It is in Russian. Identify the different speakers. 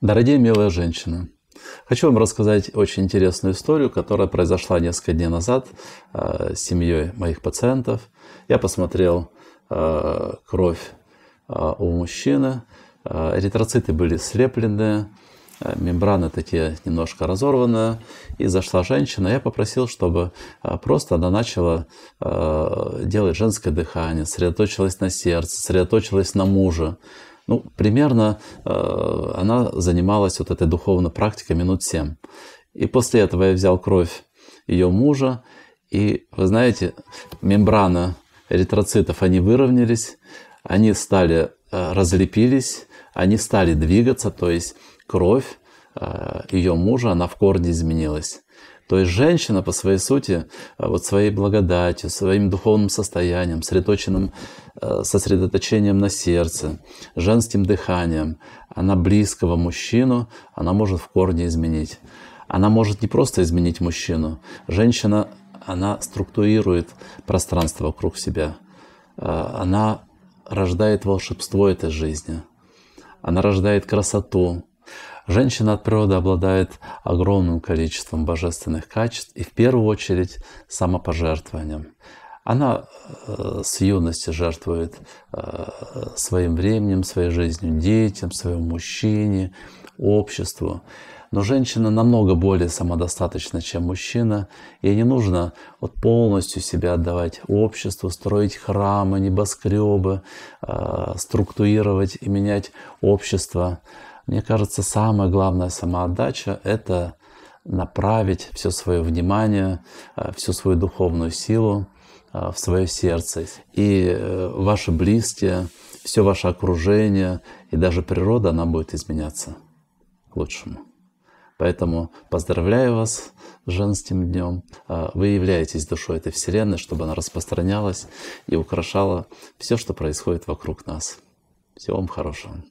Speaker 1: Дорогие милые женщины, хочу вам рассказать очень интересную историю, которая произошла несколько дней назад э, с семьей моих пациентов. Я посмотрел э, кровь э, у мужчины, эритроциты были слеплены, мембраны такие немножко разорваны, и зашла женщина. Я попросил, чтобы просто она начала делать женское дыхание, сосредоточилась на сердце, сосредоточилась на муже. Ну, примерно э, она занималась вот этой духовной практикой минут семь, И после этого я взял кровь ее мужа, и, вы знаете, мембрана эритроцитов, они выровнялись, они стали, э, разлепились, они стали двигаться, то есть кровь Э, ее мужа, она в корне изменилась. То есть женщина по своей сути, э, вот своей благодатью, своим духовным состоянием, сосредоточенным, э, сосредоточением на сердце, женским дыханием, она близкого мужчину, она может в корне изменить. Она может не просто изменить мужчину. Женщина, она структурирует пространство вокруг себя. Она рождает волшебство этой жизни. Она рождает красоту, Женщина от природы обладает огромным количеством божественных качеств и в первую очередь самопожертвованием. Она э, с юности жертвует э, своим временем, своей жизнью детям, своему мужчине, обществу. Но женщина намного более самодостаточна, чем мужчина. Ей не нужно вот полностью себя отдавать обществу, строить храмы, небоскребы, э, структурировать и менять общество. Мне кажется, самая главная самоотдача – это направить все свое внимание, э, всю свою духовную силу э, в свое сердце. И э, ваши близкие, все ваше окружение и даже природа, она будет изменяться к лучшему. Поэтому поздравляю вас с женским днем. Вы являетесь душой этой Вселенной, чтобы она распространялась и украшала все, что происходит вокруг нас. Всего вам хорошего.